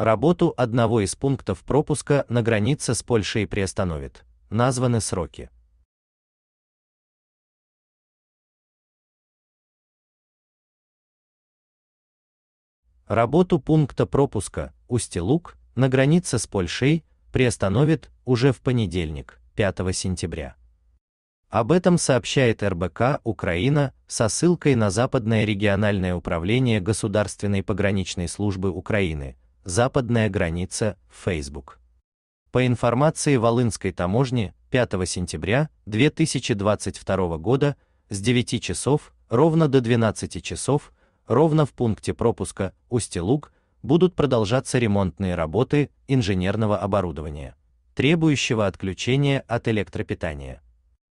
Работу одного из пунктов пропуска на границе с Польшей приостановит. Названы сроки. Работу пункта пропуска Устилук на границе с Польшей приостановит уже в понедельник, 5 сентября. Об этом сообщает РБК Украина со ссылкой на Западное региональное управление Государственной пограничной службы Украины, западная граница, Facebook. По информации Волынской таможни, 5 сентября 2022 года с 9 часов ровно до 12 часов ровно в пункте пропуска Устилуг будут продолжаться ремонтные работы инженерного оборудования, требующего отключения от электропитания.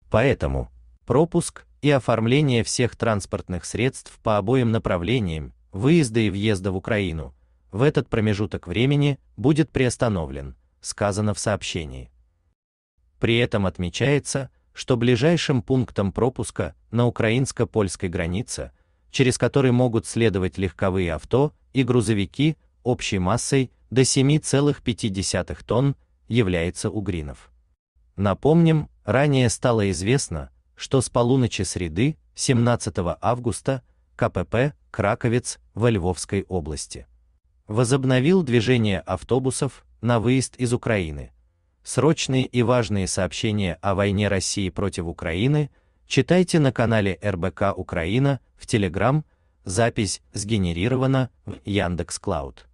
Поэтому пропуск и оформление всех транспортных средств по обоим направлениям выезда и въезда в Украину в этот промежуток времени будет приостановлен, сказано в сообщении. При этом отмечается, что ближайшим пунктом пропуска на украинско-польской границе, через который могут следовать легковые авто и грузовики общей массой до 7,5 тонн, является Угринов. Напомним, ранее стало известно, что с полуночи среды, 17 августа, КПП «Краковец» во Львовской области возобновил движение автобусов на выезд из Украины. Срочные и важные сообщения о войне России против Украины читайте на канале РБК Украина в Telegram. Запись сгенерирована в Яндекс.Клауд.